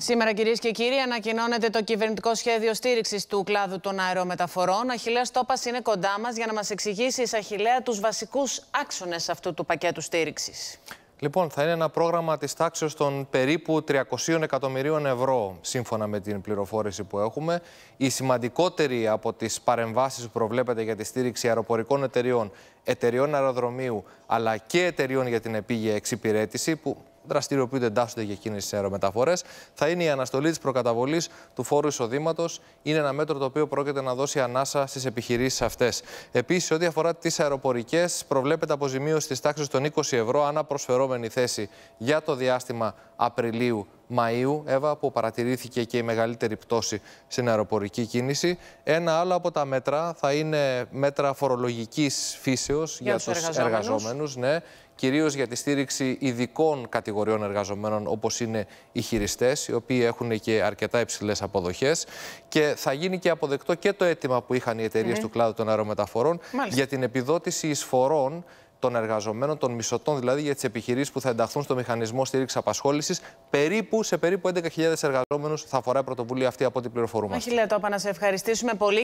Σήμερα, κυρίες και κύριοι, ανακοινώνεται το κυβερνητικό σχέδιο στήριξης του κλάδου των αερομεταφορών. Αχηλέα Τόπα είναι κοντά μας για να μας εξηγήσει, Αχηλέα, τους βασικούς άξονες αυτού του πακέτου στήριξης. Λοιπόν, θα είναι ένα πρόγραμμα της τάξης των περίπου 300 εκατομμυρίων ευρώ, σύμφωνα με την πληροφόρηση που έχουμε. Η σημαντικότερη από τις παρεμβάσεις που προβλέπεται για τη στήριξη αεροπορικών εταιριών, εταιριών αεροδρομίου αλλά και εταιριών για την επίγεια εξυπηρέτηση, που δραστηριοποιούνται, εντάσσονται για εκείνες τις αερομεταφορές. Θα είναι η αναστολή της προκαταβολής του φόρου εισοδήματος. Είναι ένα μέτρο το οποίο πρόκειται να δώσει ανάσα στις επιχειρήσεις αυτές. Επίσης, ό,τι αφορά τις αεροπορικές, προβλέπεται αποζημίωση της τάξης των 20 ευρώ ανά προσφερόμενη θέση για το διάστημα Απριλίου Μαΐου, Εύα, που παρατηρήθηκε και η μεγαλύτερη πτώση στην αεροπορική κίνηση. Ένα άλλο από τα μέτρα θα είναι μέτρα φορολογικής φύσεως για, για τους εργαζόμενους, ναι, κυρίως για τη στήριξη ειδικών κατηγοριών εργαζομένων όπως είναι οι χειριστές, οι οποίοι έχουν και αρκετά υψηλές αποδοχές και θα γίνει και αποδεκτό και το αίτημα που είχαν οι εταιρείες ναι. του κλάδου των αερομεταφορών για την επιδότηση εισφορών των εργαζομένων, των μισοτών δηλαδή για τις επιχειρήσεις που θα ενταχθούν στο μηχανισμό στήριξης απασχόλησης. Περίπου σε περίπου 11.000 εργαζόμενους θα αφορά η πρωτοβουλία αυτή από ό,τι πληροφορούμε. Όχι, Λετόπα, να σε ευχαριστήσουμε πολύ.